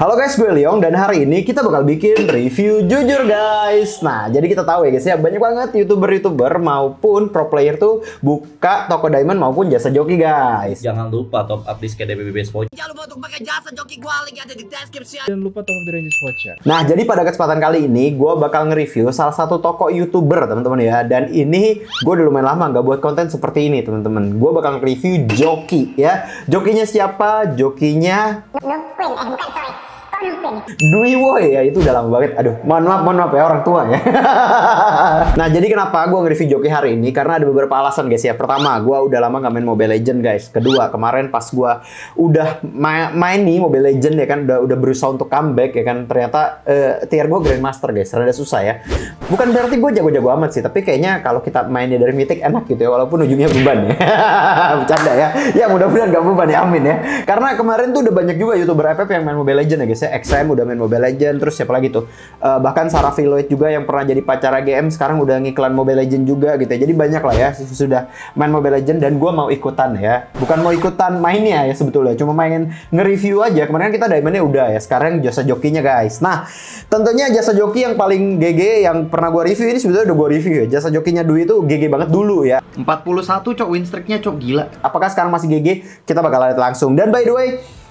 Halo guys, gue Leong dan hari ini kita bakal bikin review jujur guys. Nah, jadi kita tahu ya guys ya, banyak banget YouTuber-YouTuber maupun pro player tuh buka toko diamond maupun jasa joki guys. Jangan lupa top up di skede BBB Jangan lupa untuk pakai jasa joki gue link ada di deskripsi Jangan lupa top up di Range ya. Nah, jadi pada kesempatan kali ini gue bakal nge-review salah satu toko YouTuber teman-teman ya. Dan ini gue udah lumayan lama nggak buat konten seperti ini teman-teman. Gue bakal nge-review joki ya. Jokinya siapa? Jokinya... Eh, Dwi Woy ya itu udah lama banget. Aduh, mohon maaf, mohon maaf ya orang tua ya. nah, jadi kenapa gue nge-review Joki hari ini? Karena ada beberapa alasan guys ya. Pertama, gue udah lama gak main Mobile Legend guys. Kedua, kemarin pas gue udah main, main nih Mobile Legend ya kan, udah udah berusaha untuk comeback ya kan, ternyata uh, tier gue Grandmaster guys, rada susah ya bukan berarti gue jago-jago amat sih tapi kayaknya kalau kita mainnya dari mitik enak gitu ya walaupun ujungnya beban ya bercanda ya ya mudah-mudahan gak beban ya amin ya karena kemarin tuh udah banyak juga youtuber FF yang main Mobile legend ya guys ya XM udah main Mobile legend, terus siapa lagi tuh uh, bahkan Sarah Lloyd juga yang pernah jadi pacar GM sekarang udah ngiklan Mobile legend juga gitu ya jadi banyak lah ya sudah main Mobile legend dan gue mau ikutan ya bukan mau ikutan mainnya ya sebetulnya cuma mainin nge-review aja kemarin kan kita diamondnya udah ya sekarang jasa jokinya guys nah tentunya jasa joki yang paling GG yang pernah gue review ini sebetulnya udah gue review ya. Jasa jokinya Dwi itu GG banget dulu ya. 41 cok win streaknya cok gila. Apakah sekarang masih GG? Kita bakal lihat langsung. Dan by the way,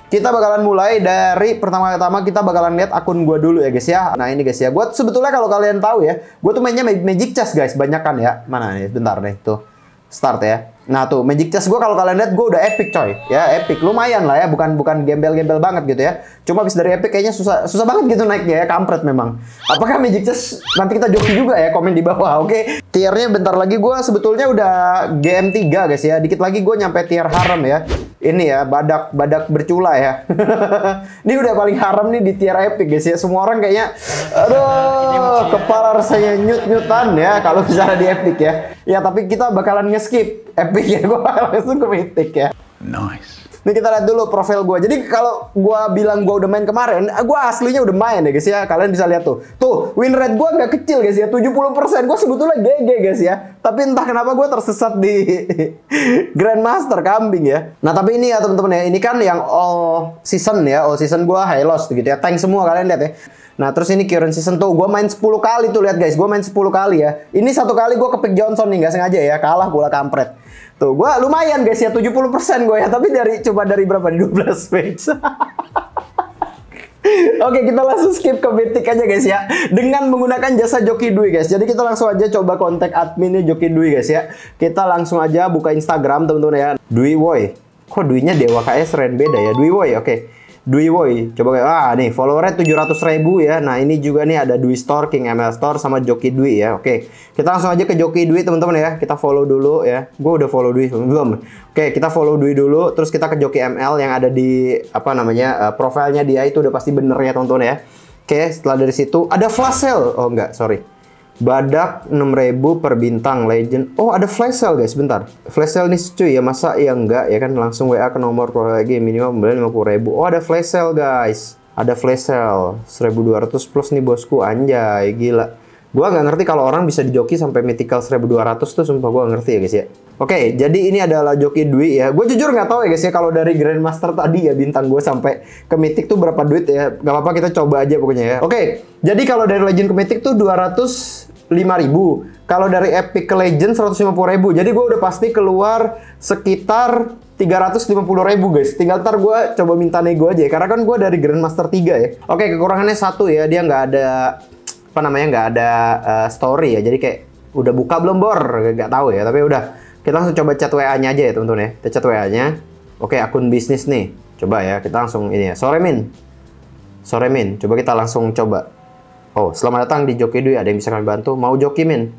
kita bakalan mulai dari pertama-tama kita bakalan lihat akun gue dulu ya guys ya. Nah ini guys ya, gue sebetulnya kalau kalian tahu ya, gue tuh mainnya Magic Chess guys, banyak kan ya. Mana nih, bentar nih tuh. Start ya. Nah tuh Magic Chess gue kalau kalian lihat gue udah epic coy, ya epic lumayan lah ya, bukan bukan gembel-gembel banget gitu ya. Cuma abis dari epic kayaknya susah susah banget gitu naiknya ya, kampret memang. Apakah Magic Chess nanti kita joki juga ya komen di bawah, oke? Okay? Tiernya bentar lagi gue sebetulnya udah GM3 guys ya, dikit lagi gue nyampe tier haram ya. Ini ya badak badak bercula ya. ini udah paling haram nih di tier epic guys ya, semua orang kayaknya, aduh kepala rasanya nyut nyutan ya kalau bicara di epic ya. Ya tapi kita bakalan nge-skip epic pikir gue langsung ke ya. Nice. Nih kita lihat dulu profil gue. Jadi kalau gue bilang gue udah main kemarin, eh, gue aslinya udah main ya guys ya. Kalian bisa lihat tuh. Tuh, win rate gue nggak kecil guys ya. 70% gue sebetulnya GG guys ya tapi entah kenapa gue tersesat di Grandmaster kambing ya. Nah tapi ini ya teman-teman ya, ini kan yang all season ya, all season gue high loss gitu ya, tank semua kalian lihat ya. Nah terus ini current season tuh gue main 10 kali tuh lihat guys, gue main 10 kali ya. Ini satu kali gue kepik Johnson nih gak sengaja ya, kalah gula kampret. Tuh gue lumayan guys ya 70% gue ya, tapi dari coba dari berapa nih 12 match. Oke, kita langsung skip ke Mythic aja guys ya. Dengan menggunakan jasa Joki Dwi guys. Jadi kita langsung aja coba kontak adminnya Joki Dwi guys ya. Kita langsung aja buka Instagram teman-teman ya. Dwi Woy. Kok Dwi-nya Dewa KS Ren beda ya? Dwi Woy, oke. Okay. Dwi Boy. Coba kayak ah nih followernya tujuh ratus ribu ya. Nah ini juga nih ada Dwi Store, King ML Store sama Joki Dwi ya. Oke kita langsung aja ke Joki Dwi teman-teman ya. Kita follow dulu ya. Gue udah follow Dwi belum. Oke kita follow Dwi dulu. Terus kita ke Joki ML yang ada di apa namanya uh, profilnya dia itu udah pasti bener ya teman-teman ya. Oke setelah dari situ ada flash sale. Oh enggak sorry Badak 6000 per bintang legend. Oh, ada flash sale guys, bentar. Flash sale nih cuy ya, masa ya enggak ya kan langsung WA ke nomor pro lagi minimal pembelian 50000. Oh, ada flash sale guys. Ada flash sale 1200 plus nih bosku, anjay gila. Gua nggak ngerti kalau orang bisa dijoki sampai mythical 1200 tuh sumpah gua ngerti ya guys ya. Oke, jadi ini adalah Joki Duit ya. Gue jujur nggak tahu ya guys ya kalau dari Grandmaster tadi ya bintang gue sampai ke Mythic tuh berapa duit ya. Gak apa-apa kita coba aja pokoknya ya. Oke, jadi kalau dari Legend ke Mythic tuh 205 ribu. Kalau dari Epic ke Legend 150 ribu. Jadi gue udah pasti keluar sekitar 350 ribu guys. Tinggal ntar gue coba minta nego aja ya. Karena kan gue dari Grandmaster 3 ya. Oke, kekurangannya satu ya. Dia nggak ada apa namanya nggak ada uh, story ya jadi kayak udah buka belum bor gak tahu ya tapi udah kita langsung coba chat WA-nya aja ya teman-teman ya. Kita chat WA-nya. Oke, akun bisnis nih. Coba ya, kita langsung ini ya. Sore Min. Sore Min, coba kita langsung coba. Oh, selamat datang di Joki Dwi. Ada yang bisa kami bantu? Mau Joki Min?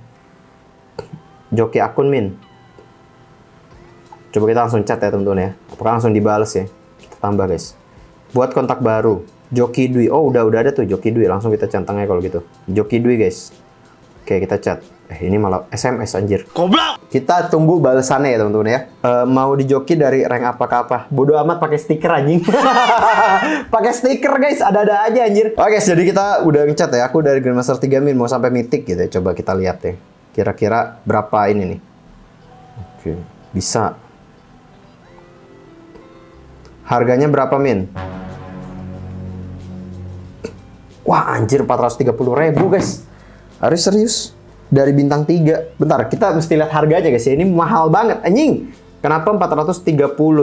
Joki akun Min. Coba kita langsung chat ya teman-teman ya. Apakah langsung dibales ya? Kita tambah guys. Buat kontak baru. Joki Dwi. Oh, udah udah ada tuh Joki Dwi. Langsung kita centangnya kalau gitu. Joki Dwi guys. Oke, kita chat. Eh, ini malah SMS anjir. Goblok. Kita tunggu balasannya ya, teman-teman ya. E, mau dijoki dari rank apa ke apa? Bodoh amat pakai stiker anjing. pakai stiker guys, ada-ada aja anjir. Oke, okay, jadi kita udah ngechat ya. Aku dari Grandmaster 3 min mau sampai mitik gitu ya. Coba kita lihat ya. Kira-kira berapa ini nih? Oke, bisa. Harganya berapa, Min? Wah, anjir 430 ribu guys. Harus serius. Dari bintang 3. Bentar, kita mesti lihat harga aja guys ya. Ini mahal banget. Anjing. Kenapa 430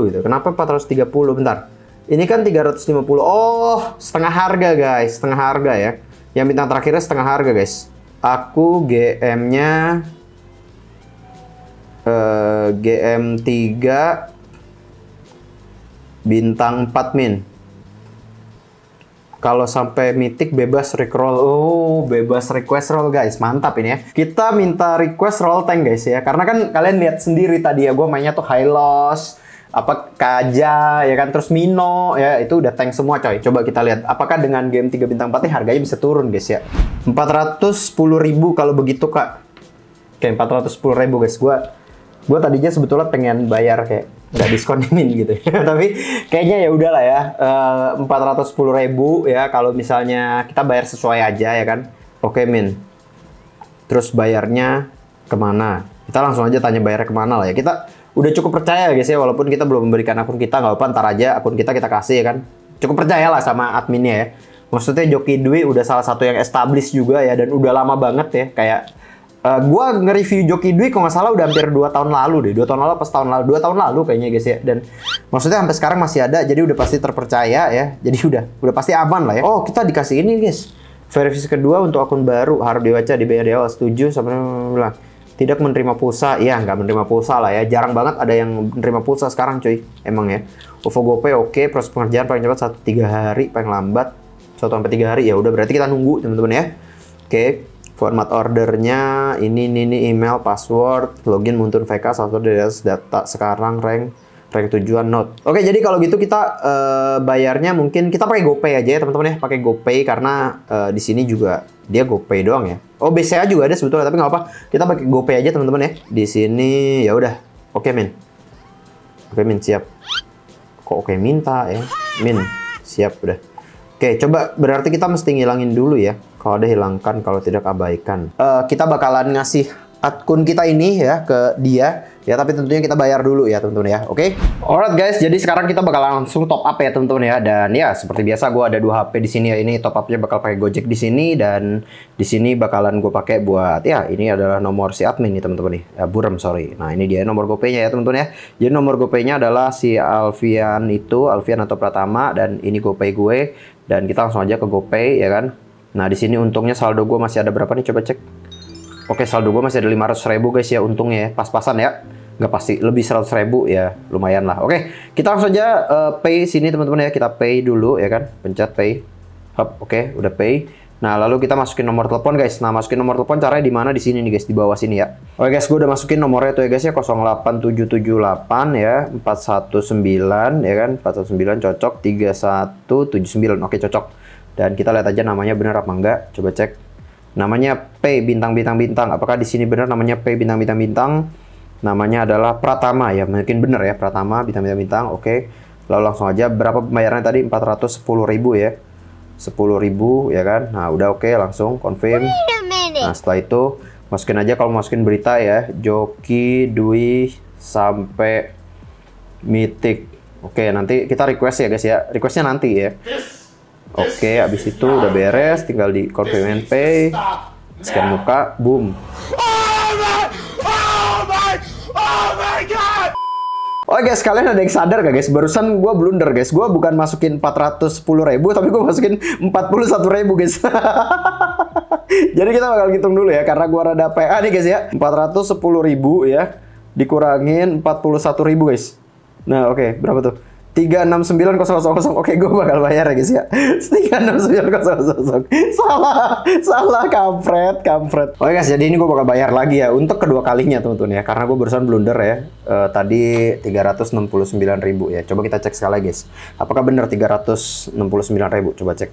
gitu? Kenapa 430? Bentar. Ini kan 350. Oh, setengah harga guys. Setengah harga ya. Yang bintang terakhirnya setengah harga guys. Aku GM-nya... Uh, eh, GM3 bintang 4 min kalau sampai mitik bebas rick roll. Oh, bebas request roll guys. Mantap ini ya. Kita minta request roll tank guys ya. Karena kan kalian lihat sendiri tadi ya gue mainnya tuh high loss apa Kaja ya kan terus Mino ya itu udah tank semua coy. Coba kita lihat apakah dengan game 3 bintang 4 ini harganya bisa turun guys ya. 410.000 kalau begitu Kak. Oke, 410.000 guys. gue, gue tadinya sebetulnya pengen bayar kayak nggak diskonin gitu tapi kayaknya ya udahlah ya eh, empat ratus sepuluh ribu ya kalau misalnya kita bayar sesuai aja ya kan oke min terus bayarnya kemana kita langsung aja tanya bayar kemana lah ya kita udah cukup percaya guys ya walaupun kita belum memberikan akun kita nggak apa ntar aja akun kita kita kasih ya kan cukup percaya lah sama adminnya ya maksudnya Joki Dwi udah salah satu yang established juga ya dan udah lama banget ya kayak Uh, gua nge-review Joki Dwi kalau nggak salah udah hampir 2 tahun lalu deh. 2 tahun lalu pas tahun lalu, 2 tahun lalu kayaknya guys ya. Dan maksudnya sampai sekarang masih ada jadi udah pasti terpercaya ya. Jadi udah udah pasti aman lah ya. Oh, kita dikasih ini guys. Verifikasi kedua untuk akun baru harus dibaca di BRD awal setuju sama bilang tidak menerima pulsa iya nggak menerima pulsa lah ya jarang banget ada yang menerima pulsa sekarang cuy emang ya OVO GoPay oke okay. proses pengerjaan paling cepat satu tiga hari paling lambat satu sampai tiga hari ya udah berarti kita nunggu teman-teman ya oke okay format ordernya ini ini, ini email password login muntun VK satu dari data sekarang rank rank tujuan note. Oke, jadi kalau gitu kita uh, bayarnya mungkin kita pakai GoPay aja ya teman-teman ya, pakai GoPay karena uh, di sini juga dia GoPay doang ya. Oh, BCA juga ada sebetulnya, tapi nggak apa. Kita pakai GoPay aja teman-teman ya. Di sini ya udah. Oke, Min. Oke, Min siap. Kok oke minta ya? Min, siap udah. Oke, coba berarti kita mesti ngilangin dulu ya kalau ada hilangkan, kalau tidak abaikan. Uh, kita bakalan ngasih akun kita ini ya ke dia ya tapi tentunya kita bayar dulu ya teman-teman ya oke okay? alright guys jadi sekarang kita bakal langsung top up ya teman-teman ya dan ya seperti biasa gue ada dua HP di sini ya ini top upnya bakal pakai Gojek di sini dan di sini bakalan gue pakai buat ya ini adalah nomor si admin nih teman-teman nih ya, eh, Burem sorry nah ini dia nomor gopay ya teman-teman ya jadi nomor GoPay-nya adalah si Alfian itu Alfian atau Pratama dan ini GoPay gue dan kita langsung aja ke GoPay ya kan Nah, di sini untungnya saldo gue masih ada berapa nih? Coba cek. Oke, saldo gue masih ada 500 ribu guys ya untungnya ya. Pas-pasan ya. Nggak pasti. Lebih 100 ribu ya. Lumayan lah. Oke, kita langsung aja uh, pay sini teman-teman ya. Kita pay dulu ya kan. Pencet pay. Hop, oke. Udah pay. Nah, lalu kita masukin nomor telepon guys. Nah, masukin nomor telepon caranya di mana? Di sini nih guys, di bawah sini ya. Oke guys, gue udah masukin nomornya tuh ya guys ya 08778 ya, 419 ya kan? 419 cocok 3179. Oke, cocok dan kita lihat aja namanya benar apa enggak. Coba cek. Namanya P bintang bintang bintang. Apakah di sini benar namanya P bintang bintang bintang? Namanya adalah Pratama ya, mungkin benar ya Pratama bintang bintang bintang. Oke. Lalu langsung aja berapa pembayarannya tadi? ribu ya. ribu ya kan. Nah, udah oke langsung confirm. Nah, setelah itu masukin aja kalau masukin berita ya. Joki Dwi sampai Mitik. Oke, nanti kita request ya guys ya. Requestnya nanti ya. Oke, okay, abis itu udah beres, tinggal di confirm and pay, scan muka, boom. Oh Oke sekalian guys, kalian ada yang sadar gak guys? Barusan gue blunder guys. Gue bukan masukin 410 ribu, tapi gue masukin 41 ribu guys. Jadi kita bakal hitung dulu ya, karena gue rada PA nih guys ya. 410 ribu ya, dikurangin 41 ribu guys. Nah oke, okay, berapa tuh? kosong oke gue bakal bayar ya guys ya kosong salah salah kampret kampret oke guys jadi ini gue bakal bayar lagi ya untuk kedua kalinya teman-teman ya karena gue barusan blunder ya uh, tadi sembilan ribu ya coba kita cek sekali guys apakah benar sembilan ribu coba cek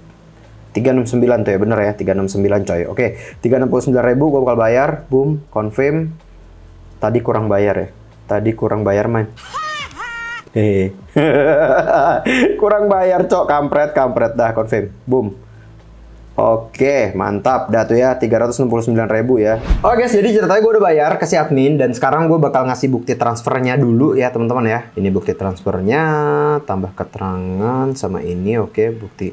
369 tuh ya bener ya 369 coy oke sembilan ribu gue bakal bayar boom confirm tadi kurang bayar ya tadi kurang bayar main hehehe Kurang bayar cok kampret kampret dah confirm. Boom. Oke, mantap. Dah tuh ya, 369 ribu ya. Oke guys, jadi ceritanya gue udah bayar ke si admin. Dan sekarang gue bakal ngasih bukti transfernya dulu ya, teman-teman ya. Ini bukti transfernya, tambah keterangan sama ini. Oke, bukti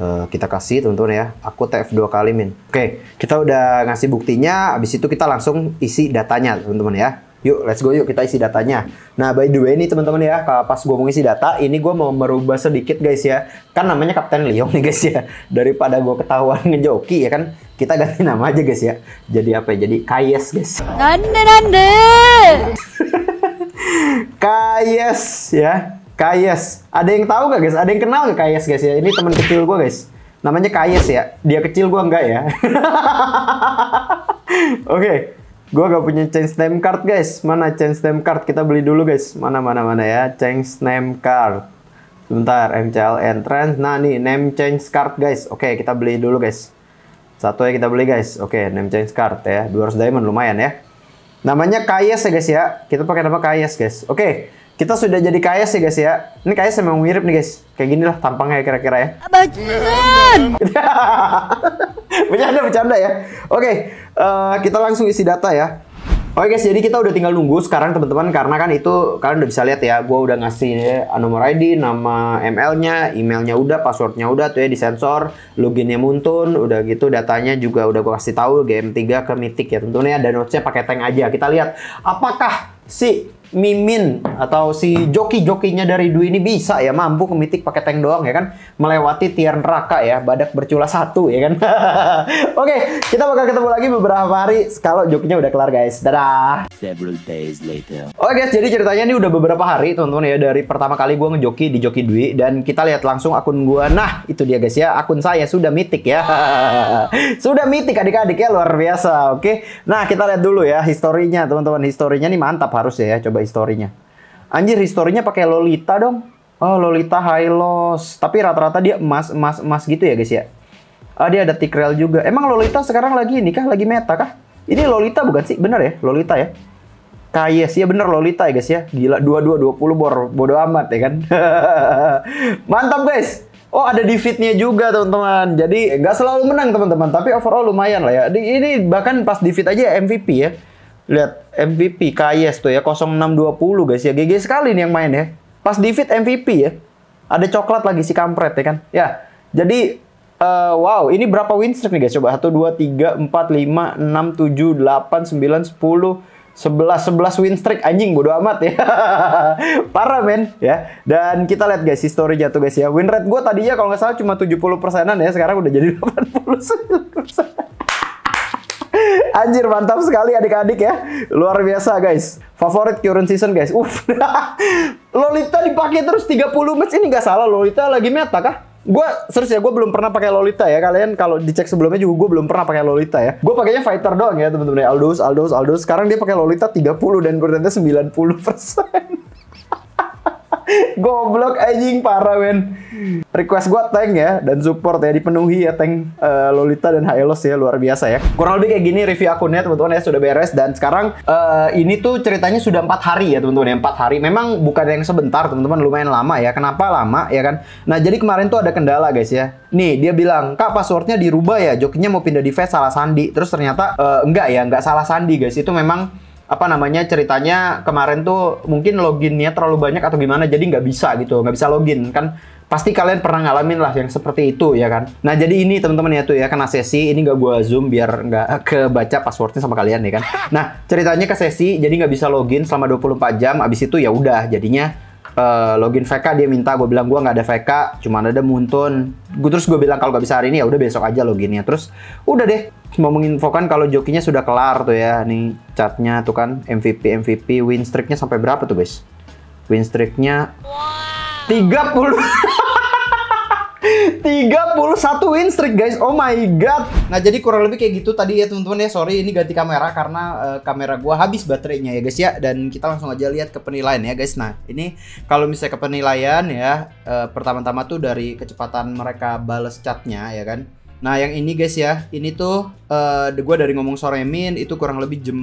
uh, kita kasih teman-teman ya. Aku TF2 kali, Min. Oke, kita udah ngasih buktinya. Abis itu kita langsung isi datanya, teman-teman ya. Yuk, let's go yuk kita isi datanya. Nah, by the way nih teman-teman ya, pas gue mau isi data, ini gue mau merubah sedikit guys ya. Kan namanya Kapten Liong nih guys ya. Daripada gue ketahuan ngejoki ya kan, kita ganti nama aja guys ya. Jadi apa ya? Jadi Kayes guys. Nande nande. Kayes ya. Kayes. Ada yang tahu gak guys? Ada yang kenal gak Kayes guys ya? Ini teman kecil gue guys. Namanya Kayes ya. Dia kecil gue enggak ya. Oke. okay. Gue gak punya change name card guys. Mana change name card? Kita beli dulu guys. Mana mana mana ya? Change name card. Sebentar, MCL entrance Nah nih name change card guys. Oke, kita beli dulu guys. Satu ya kita beli guys. Oke, name change card ya. 200 diamond lumayan ya. Namanya Kayes ya guys ya. Kita pakai nama Kayes guys. Oke. Kita sudah jadi kaya sih guys ya. Ini kaya memang mirip nih guys. Kayak gini lah tampangnya kira-kira ya. Bajingan. bercanda bercanda ya. Oke, okay, uh, eh, kita langsung isi data ya. Oke okay guys, jadi kita udah tinggal nunggu sekarang teman-teman karena kan itu kalian udah bisa lihat ya, gue udah ngasih ya, nomor ID, nama ML-nya, emailnya udah, passwordnya udah tuh ya di sensor. loginnya muntun, udah gitu datanya juga udah gue kasih tahu game 3 ke Mythic ya tentunya ada ya, notes-nya pakai tank aja. Kita lihat apakah si Mimin atau si joki-jokinya dari Dwi ini bisa ya mampu kemitik pakai tank doang ya kan melewati tier neraka ya badak bercula satu ya kan oke okay, kita bakal ketemu lagi beberapa hari kalau jokinya udah kelar guys dadah several days later oke okay, guys jadi ceritanya ini udah beberapa hari teman-teman ya dari pertama kali gue ngejoki di joki Dwi dan kita lihat langsung akun gue nah itu dia guys ya akun saya sudah mitik ya sudah mitik adik-adik ya luar biasa oke okay? nah kita lihat dulu ya historinya teman-teman historinya nih mantap harus ya coba coba historinya. Anjir historinya pakai Lolita dong. Oh Lolita high loss. Tapi rata-rata dia emas emas emas gitu ya guys ya. Ah, dia ada Tikrel juga. Emang Lolita sekarang lagi ini kah? Lagi meta kah? Ini Lolita bukan sih? Bener ya? Lolita ya? Kayes ya bener Lolita ya guys ya. Gila 22 20 bor bodo amat ya kan. Mantap guys. Oh ada defeatnya juga teman-teman. Jadi nggak selalu menang teman-teman, tapi overall lumayan lah ya. Ini bahkan pas defeat aja MVP ya. Lihat MVP KIS tuh ya 0620 guys ya. GG sekali nih yang main ya. Pas David MVP ya. Ada coklat lagi si kampret ya kan. Ya. Jadi uh, wow, ini berapa win streak nih guys? Coba 1 2 3 4 5 6 7 8 9 10 11 11 win streak anjing bodo amat ya. Parah men ya. Dan kita lihat guys history jatuh guys ya. Win rate gue tadinya kalau nggak salah cuma 70 persenan ya, sekarang udah jadi 89 persen. Anjir mantap sekali adik-adik ya. Luar biasa guys. Favorit current season guys. Uf. Lolita dipakai terus 30 match ini nggak salah Lolita lagi meta kah? Gue serius ya, gue belum pernah pakai Lolita ya. Kalian kalau dicek sebelumnya juga gue belum pernah pakai Lolita ya. Gue pakainya fighter doang ya teman-teman. Ya. Aldous, Aldous, Aldous. Sekarang dia pakai Lolita 30 dan sembilan 90 persen. Goblok anjing parah men. Request gue tank ya dan support ya dipenuhi ya tank uh, Lolita dan Hylos ya luar biasa ya. Kurang lebih kayak gini review akunnya teman-teman ya sudah beres dan sekarang uh, ini tuh ceritanya sudah empat hari ya teman-teman ya empat hari. Memang bukan yang sebentar teman-teman lumayan lama ya. Kenapa lama ya kan? Nah jadi kemarin tuh ada kendala guys ya. Nih dia bilang kak passwordnya dirubah ya. Jokinya mau pindah di face salah sandi. Terus ternyata uh, enggak ya enggak salah sandi guys. Itu memang apa namanya ceritanya kemarin tuh mungkin loginnya terlalu banyak atau gimana jadi nggak bisa gitu nggak bisa login kan pasti kalian pernah ngalamin lah yang seperti itu ya kan nah jadi ini teman-teman ya tuh ya kena sesi ini nggak gua zoom biar nggak kebaca passwordnya sama kalian ya kan nah ceritanya ke sesi jadi nggak bisa login selama 24 jam abis itu ya udah jadinya Eh, login VK dia minta gue bilang gue nggak ada VK cuma ada Muntun gue terus gue bilang kalau nggak bisa hari ini ya udah besok aja loginnya terus udah deh mau menginfokan kalau jokinya sudah kelar tuh ya nih catnya tuh kan MVP MVP win streaknya sampai berapa tuh guys win streaknya wow. 31 win streak guys. Oh my god. Nah, jadi kurang lebih kayak gitu tadi ya teman-teman ya. Sorry ini ganti kamera karena uh, kamera gua habis baterainya ya guys ya dan kita langsung aja lihat ke penilaian ya guys. Nah, ini kalau misalnya ke penilaian ya uh, pertama-tama tuh dari kecepatan mereka bales catnya ya kan. Nah, yang ini guys ya, ini tuh uh, eh, gue dari ngomong sore min itu kurang lebih jam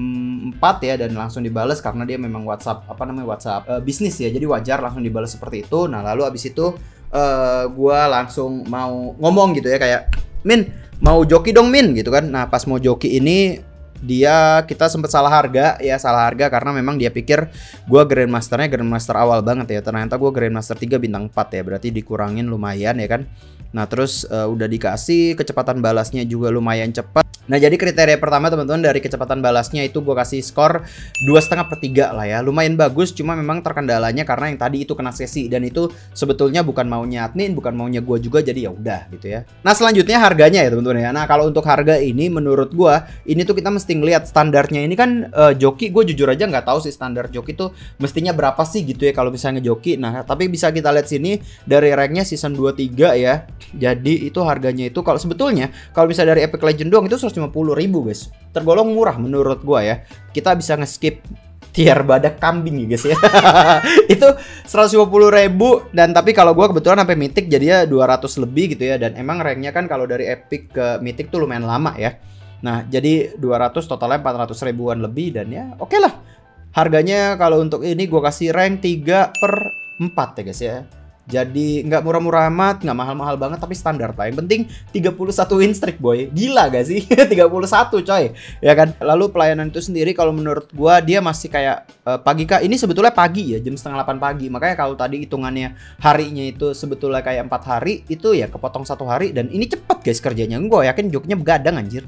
4 ya dan langsung dibales karena dia memang WhatsApp apa namanya WhatsApp uh, bisnis ya. Jadi wajar langsung dibales seperti itu. Nah, lalu abis itu uh, eh, gue langsung mau ngomong gitu ya kayak Min mau joki dong Min gitu kan nah pas mau joki ini dia kita sempat salah harga ya salah harga karena memang dia pikir gue grandmasternya grandmaster awal banget ya ternyata gue grandmaster 3 bintang 4 ya berarti dikurangin lumayan ya kan nah terus uh, udah dikasih kecepatan balasnya juga lumayan cepat Nah jadi kriteria pertama teman-teman dari kecepatan balasnya itu gue kasih skor dua setengah per tiga lah ya. Lumayan bagus, cuma memang terkendalanya karena yang tadi itu kena sesi dan itu sebetulnya bukan maunya Admin, bukan maunya gue juga jadi ya udah gitu ya. Nah selanjutnya harganya ya teman-teman ya. Nah kalau untuk harga ini menurut gue ini tuh kita mesti ngeliat standarnya ini kan uh, joki gue jujur aja nggak tahu sih standar joki tuh mestinya berapa sih gitu ya kalau misalnya joki. Nah tapi bisa kita lihat sini dari ranknya season 23 ya. Jadi itu harganya itu kalau sebetulnya kalau bisa dari Epic Legend doang itu 250 ribu guys tergolong murah menurut gua ya kita bisa ngeskip tier badak kambing ya guys ya itu 150 ribu dan tapi kalau gua kebetulan sampai mitik jadinya 200 lebih gitu ya dan emang ranknya kan kalau dari epic ke mitik tuh lumayan lama ya nah jadi 200 totalnya 400 ribuan lebih dan ya oke okay lah harganya kalau untuk ini gua kasih rank 3 per 4 ya guys ya jadi nggak murah-murah amat, nggak mahal-mahal banget, tapi standar lah. Yang penting 31 win streak boy. Gila gak sih? 31 coy. Ya kan? Lalu pelayanan itu sendiri kalau menurut gua dia masih kayak uh, pagi kak. Ini sebetulnya pagi ya, jam setengah 8 pagi. Makanya kalau tadi hitungannya harinya itu sebetulnya kayak empat hari, itu ya kepotong satu hari dan ini cepet guys kerjanya. Gua yakin joknya begadang anjir.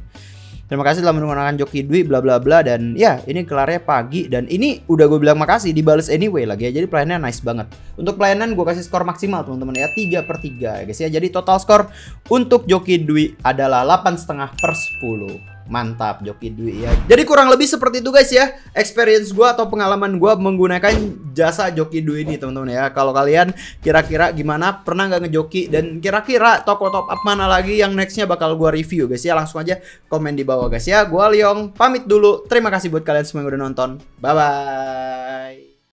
Terima kasih telah menggunakan Joki Dwi bla bla bla dan ya ini kelarnya pagi dan ini udah gue bilang makasih dibales anyway lagi ya jadi pelayanannya nice banget. Untuk pelayanan gue kasih skor maksimal teman-teman ya 3 per 3 ya guys ya jadi total skor untuk Joki Dwi adalah 8,5 per 10. Mantap, Joki duit ya. Jadi kurang lebih seperti itu guys ya, experience gue atau pengalaman gue menggunakan jasa Joki duit ini teman-teman ya. Kalau kalian kira-kira gimana, pernah nggak ngejoki dan kira-kira toko top up mana lagi yang nextnya bakal gue review guys ya. Langsung aja komen di bawah guys ya. Gue Liong, pamit dulu. Terima kasih buat kalian semua yang udah nonton. Bye-bye.